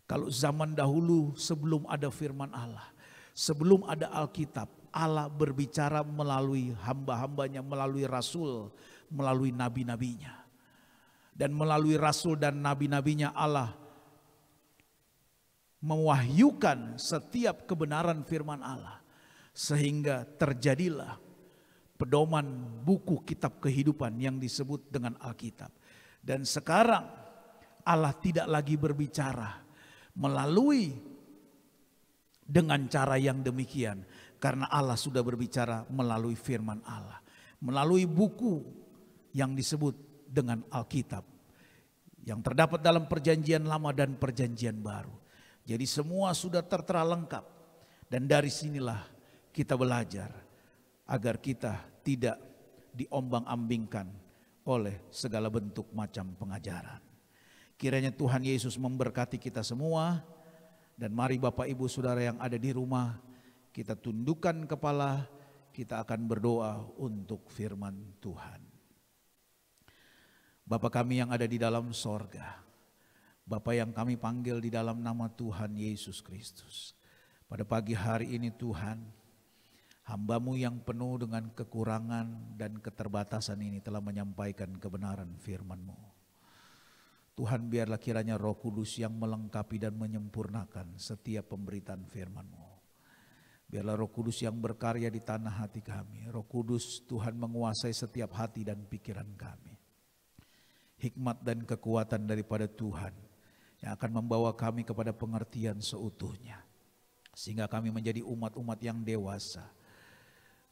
Kalau zaman dahulu sebelum ada firman Allah, Sebelum ada Alkitab, Allah berbicara melalui hamba-hambanya, melalui rasul, melalui nabi-nabinya. Dan melalui rasul dan nabi-nabinya Allah mewahyukan setiap kebenaran firman Allah. Sehingga terjadilah pedoman buku kitab kehidupan yang disebut dengan Alkitab. Dan sekarang Allah tidak lagi berbicara melalui dengan cara yang demikian. Karena Allah sudah berbicara melalui firman Allah. Melalui buku yang disebut dengan Alkitab. Yang terdapat dalam perjanjian lama dan perjanjian baru. Jadi semua sudah tertera lengkap. Dan dari sinilah kita belajar agar kita tidak diombang-ambingkan oleh segala bentuk macam pengajaran. Kiranya Tuhan Yesus memberkati kita semua. Dan mari Bapak Ibu Saudara yang ada di rumah, kita tundukkan kepala, kita akan berdoa untuk firman Tuhan. Bapa kami yang ada di dalam sorga, Bapa yang kami panggil di dalam nama Tuhan Yesus Kristus. Pada pagi hari ini Tuhan, hambamu yang penuh dengan kekurangan dan keterbatasan ini telah menyampaikan kebenaran firman-Mu. Tuhan biarlah kiranya roh kudus yang melengkapi dan menyempurnakan setiap pemberitaan firman-Mu. Biarlah roh kudus yang berkarya di tanah hati kami. Roh kudus Tuhan menguasai setiap hati dan pikiran kami. Hikmat dan kekuatan daripada Tuhan yang akan membawa kami kepada pengertian seutuhnya. Sehingga kami menjadi umat-umat yang dewasa.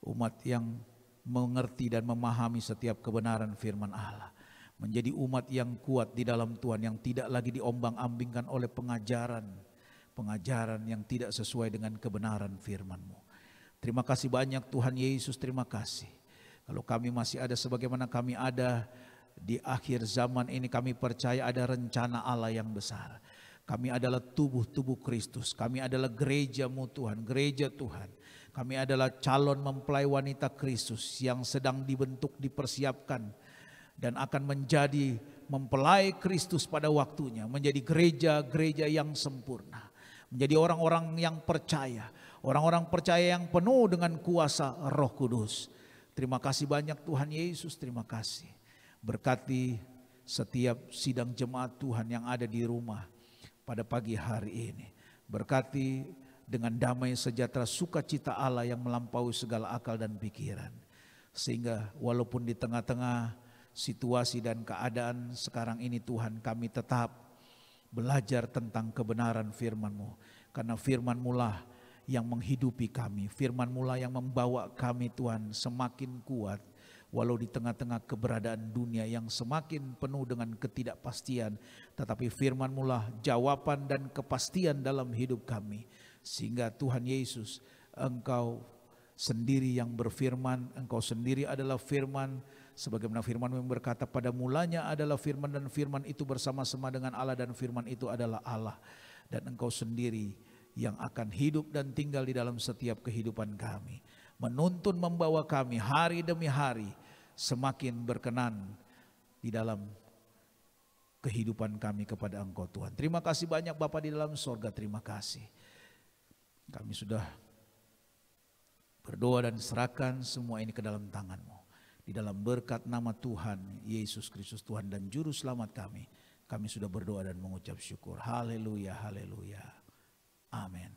Umat yang mengerti dan memahami setiap kebenaran firman Allah menjadi umat yang kuat di dalam Tuhan yang tidak lagi diombang-ambingkan oleh pengajaran pengajaran yang tidak sesuai dengan kebenaran firman-Mu. Terima kasih banyak Tuhan Yesus, terima kasih. Kalau kami masih ada sebagaimana kami ada di akhir zaman ini kami percaya ada rencana Allah yang besar. Kami adalah tubuh-tubuh Kristus. Kami adalah gerejamu Tuhan, gereja Tuhan. Kami adalah calon mempelai wanita Kristus yang sedang dibentuk, dipersiapkan dan akan menjadi mempelai Kristus pada waktunya, menjadi gereja-gereja yang sempurna, menjadi orang-orang yang percaya, orang-orang percaya yang penuh dengan kuasa Roh Kudus. Terima kasih banyak Tuhan Yesus, terima kasih. Berkati setiap sidang jemaat Tuhan yang ada di rumah pada pagi hari ini. Berkati dengan damai sejahtera sukacita Allah yang melampaui segala akal dan pikiran. Sehingga walaupun di tengah-tengah situasi dan keadaan sekarang ini Tuhan kami tetap belajar tentang kebenaran firman-Mu. Karena firman-Mu lah yang menghidupi kami, firman-Mu lah yang membawa kami Tuhan semakin kuat. Walau di tengah-tengah keberadaan dunia yang semakin penuh dengan ketidakpastian, tetapi firman-Mu lah jawaban dan kepastian dalam hidup kami. Sehingga Tuhan Yesus, Engkau sendiri yang berfirman, Engkau sendiri adalah firman, Sebagaimana firman yang berkata pada mulanya adalah firman dan firman itu bersama-sama dengan Allah dan firman itu adalah Allah. Dan engkau sendiri yang akan hidup dan tinggal di dalam setiap kehidupan kami. Menuntun membawa kami hari demi hari semakin berkenan di dalam kehidupan kami kepada engkau Tuhan. Terima kasih banyak Bapak di dalam sorga terima kasih. Kami sudah berdoa dan serahkan semua ini ke dalam tanganmu. Di dalam berkat nama Tuhan, Yesus Kristus Tuhan dan Juru Selamat kami, kami sudah berdoa dan mengucap syukur. Haleluya, haleluya. Amin.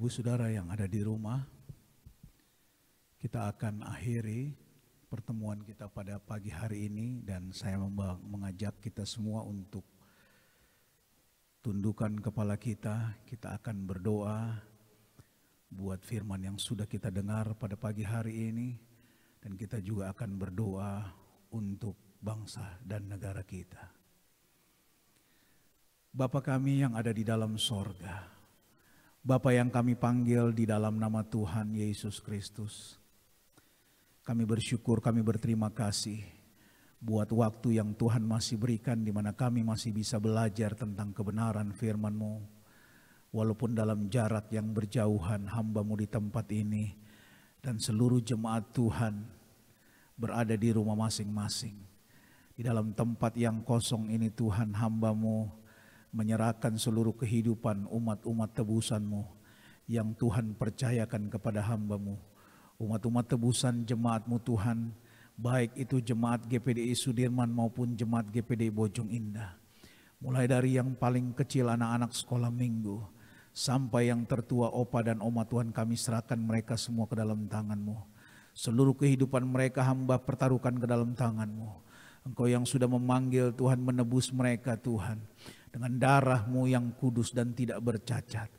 ibu saudara yang ada di rumah, kita akan akhiri pertemuan kita pada pagi hari ini dan saya mengajak kita semua untuk tundukkan kepala kita, kita akan berdoa buat firman yang sudah kita dengar pada pagi hari ini dan kita juga akan berdoa untuk bangsa dan negara kita. Bapa kami yang ada di dalam sorga, Bapa yang kami panggil di dalam nama Tuhan Yesus Kristus. Kami bersyukur, kami berterima kasih buat waktu yang Tuhan masih berikan di mana kami masih bisa belajar tentang kebenaran firman-Mu. Walaupun dalam jarak yang berjauhan hamba-Mu di tempat ini dan seluruh jemaat Tuhan berada di rumah masing-masing. Di dalam tempat yang kosong ini Tuhan hamba-Mu menyerahkan seluruh kehidupan umat-umat tebusanmu yang Tuhan percayakan kepada hambamu. Umat-umat tebusan jemaatmu Tuhan, baik itu jemaat GPD Sudirman maupun jemaat GPD Bojong Indah. Mulai dari yang paling kecil anak-anak sekolah minggu, sampai yang tertua opa dan oma Tuhan kami serahkan mereka semua ke dalam tanganmu. Seluruh kehidupan mereka hamba pertaruhkan ke dalam tanganmu. Engkau yang sudah memanggil Tuhan menebus mereka Tuhan dengan darahmu yang kudus dan tidak bercacat.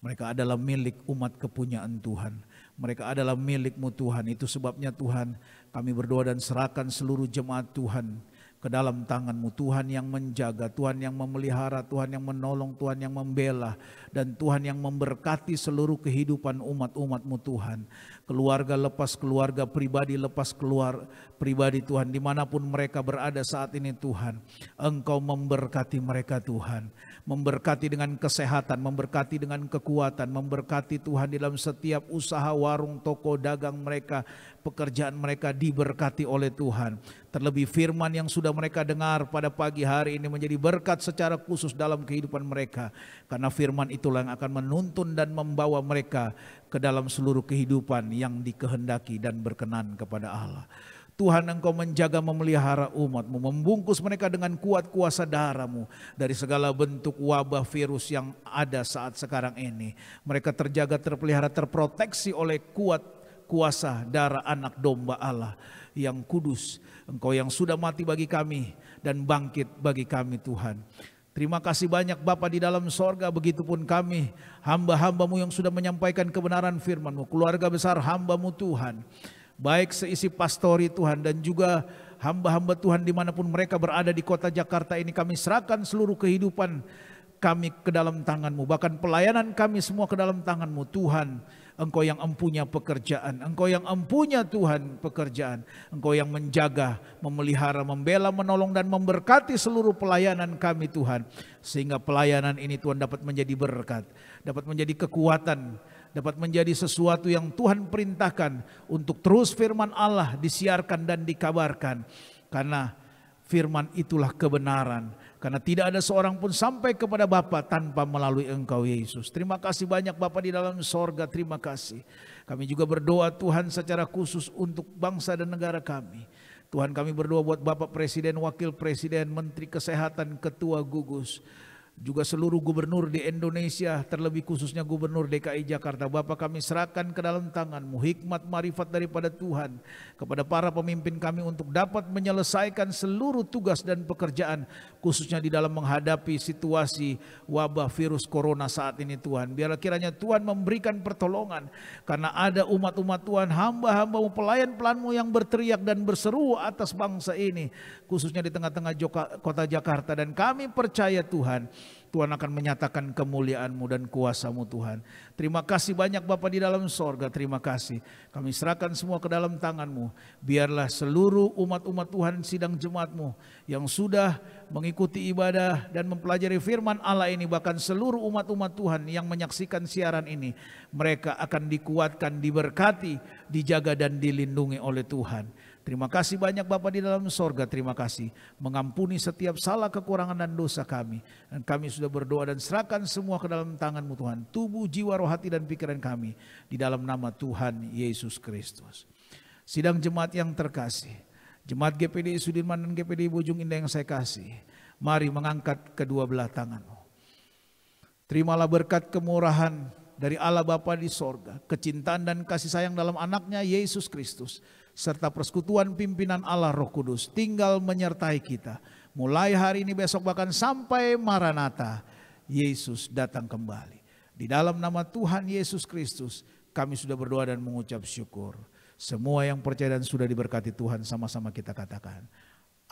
Mereka adalah milik umat kepunyaan Tuhan. Mereka adalah milikmu Tuhan. Itu sebabnya Tuhan kami berdoa dan serahkan seluruh jemaat Tuhan ke dalam tanganmu. Tuhan yang menjaga, Tuhan yang memelihara, Tuhan yang menolong, Tuhan yang membela. Dan Tuhan yang memberkati seluruh kehidupan umat-umatmu Tuhan. Keluarga lepas keluarga, pribadi lepas keluar pribadi Tuhan. Dimanapun mereka berada saat ini Tuhan. Engkau memberkati mereka Tuhan memberkati dengan kesehatan, memberkati dengan kekuatan, memberkati Tuhan di dalam setiap usaha warung, toko, dagang mereka, pekerjaan mereka diberkati oleh Tuhan. Terlebih firman yang sudah mereka dengar pada pagi hari ini menjadi berkat secara khusus dalam kehidupan mereka. Karena firman itulah yang akan menuntun dan membawa mereka ke dalam seluruh kehidupan yang dikehendaki dan berkenan kepada Allah. Tuhan engkau menjaga memelihara umatmu, membungkus mereka dengan kuat kuasa darahMu dari segala bentuk wabah virus yang ada saat sekarang ini. Mereka terjaga, terpelihara, terproteksi oleh kuat kuasa darah anak domba Allah yang kudus. Engkau yang sudah mati bagi kami dan bangkit bagi kami Tuhan. Terima kasih banyak Bapa di dalam sorga, begitupun kami hamba-hambamu yang sudah menyampaikan kebenaran firmanmu, keluarga besar hambamu Tuhan baik seisi pastori Tuhan dan juga hamba-hamba Tuhan dimanapun mereka berada di kota Jakarta ini kami serahkan seluruh kehidupan kami ke dalam tanganmu bahkan pelayanan kami semua ke dalam tanganmu Tuhan Engkau yang empunya pekerjaan, Engkau yang empunya Tuhan pekerjaan, Engkau yang menjaga, memelihara, membela, menolong dan memberkati seluruh pelayanan kami Tuhan. Sehingga pelayanan ini Tuhan dapat menjadi berkat, dapat menjadi kekuatan dapat menjadi sesuatu yang Tuhan perintahkan untuk terus firman Allah disiarkan dan dikabarkan. Karena firman itulah kebenaran. Karena tidak ada seorang pun sampai kepada Bapa tanpa melalui engkau Yesus. Terima kasih banyak Bapa di dalam sorga, terima kasih. Kami juga berdoa Tuhan secara khusus untuk bangsa dan negara kami. Tuhan kami berdoa buat Bapak Presiden, Wakil Presiden, Menteri Kesehatan, Ketua Gugus juga seluruh gubernur di Indonesia, terlebih khususnya gubernur DKI Jakarta. Bapak kami serahkan ke dalam tanganmu hikmat marifat daripada Tuhan kepada para pemimpin kami untuk dapat menyelesaikan seluruh tugas dan pekerjaan khususnya di dalam menghadapi situasi wabah virus corona saat ini Tuhan. Biarlah kiranya Tuhan memberikan pertolongan karena ada umat-umat Tuhan, hamba-hambamu, pelayan pelanmu yang berteriak dan berseru atas bangsa ini khususnya di tengah-tengah kota Jakarta dan kami percaya Tuhan Tuhan akan menyatakan kemuliaanMu dan kuasamu Tuhan. Terima kasih banyak Bapak di dalam sorga, terima kasih. Kami serahkan semua ke dalam tanganMu. Biarlah seluruh umat-umat Tuhan sidang jemaatMu yang sudah mengikuti ibadah dan mempelajari firman Allah ini. Bahkan seluruh umat-umat Tuhan yang menyaksikan siaran ini. Mereka akan dikuatkan, diberkati, dijaga dan dilindungi oleh Tuhan. Terima kasih banyak Bapa di dalam sorga. Terima kasih mengampuni setiap salah kekurangan dan dosa kami. Dan kami sudah berdoa dan serahkan semua ke dalam tanganmu Tuhan. Tubuh, jiwa, roh, hati dan pikiran kami. Di dalam nama Tuhan Yesus Kristus. Sidang jemaat yang terkasih. Jemaat GPD Sudirman dan GPD Bojong Indah yang saya kasih. Mari mengangkat kedua belah tanganmu. Terimalah berkat kemurahan dari Allah Bapa di sorga, kecintaan dan kasih sayang dalam anaknya Yesus Kristus, serta persekutuan pimpinan Allah Roh Kudus tinggal menyertai kita. Mulai hari ini besok bahkan sampai Maranatha, Yesus datang kembali. Di dalam nama Tuhan Yesus Kristus, kami sudah berdoa dan mengucap syukur. Semua yang percaya dan sudah diberkati Tuhan sama-sama kita katakan.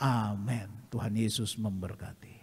Amin. Tuhan Yesus memberkati.